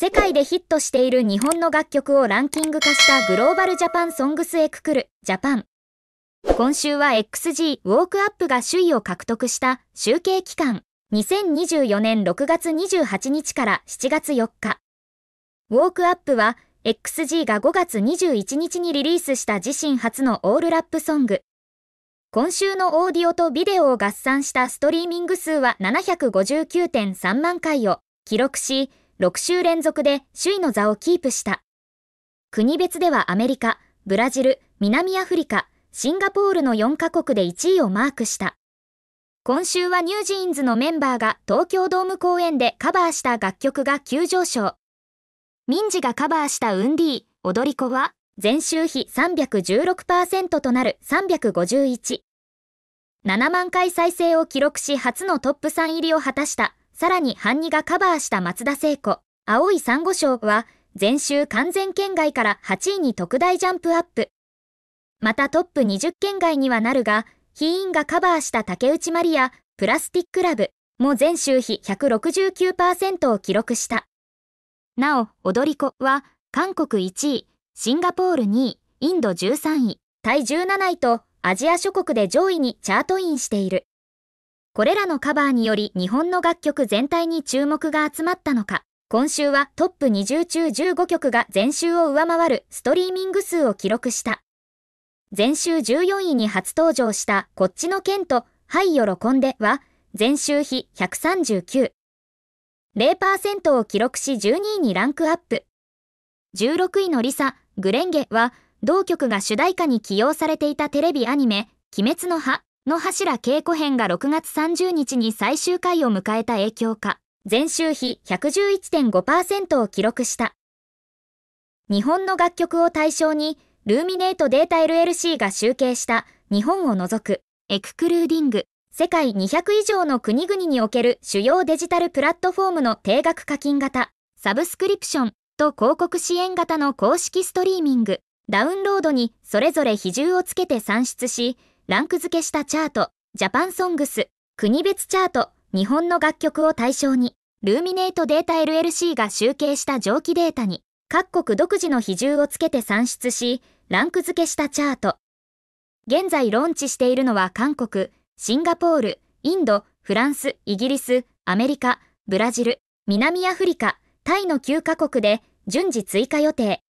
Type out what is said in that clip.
世界でヒットしている日本の楽曲をランキング化したグローバルジャパンソングスエククルジャパン今週は XG ウォークアップが首位を獲得した集計期間2024年6月28日から7月4日ウォークアップは XG が5月21日にリリースした自身初のオールラップソング今週のオーディオとビデオを合算したストリーミング数は759.3万回を記録し6週連続で首位の座をキープした。国別ではアメリカ、ブラジル、南アフリカ、シンガポールの4カ国で1位をマークした。今週はニュージーンズのメンバーが東京ドーム公演でカバーした楽曲が急上昇。民事がカバーしたウンディー、踊り子は前週比316%となる351。7万回再生を記録し初のトップ3入りを果たしたさらに半ニがカバーした松田聖子、青い珊瑚礁は、前週完全圏外から8位に特大ジャンプアップ。またトップ20圏外にはなるが、ヒーインがカバーした竹内まりや、プラスティックラブも全週比169%を記録した。なお、踊り子は、韓国1位、シンガポール2位、インド13位、タイ17位と、アジア諸国で上位にチャートインしている。これらのカバーにより日本の楽曲全体に注目が集まったのか、今週はトップ20中15曲が全週を上回るストリーミング数を記録した。全週14位に初登場したこっちの剣と、はい喜んでは、全週比139。0%を記録し12位にランクアップ。16位のリサ、グレンゲは、同曲が主題歌に起用されていたテレビアニメ、鬼滅の葉、の柱稽古編が6月30日に最終回を迎えた影響か、前週比111.5%を記録した。日本の楽曲を対象に、ルーミネートデータ LLC が集計した日本を除くエククルーディング世界200以上の国々における主要デジタルプラットフォームの定額課金型サブスクリプションと広告支援型の公式ストリーミングダウンロードにそれぞれ比重をつけて算出しランク付けしたチャート、ジャパンソングス、国別チャート、日本の楽曲を対象に、ルーミネートデータ LLC が集計した蒸気データに、各国独自の比重をつけて算出し、ランク付けしたチャート。現在ローンチしているのは韓国、シンガポール、インド、フランス、イギリス、アメリカ、ブラジル、南アフリカ、タイの9カ国で順次追加予定。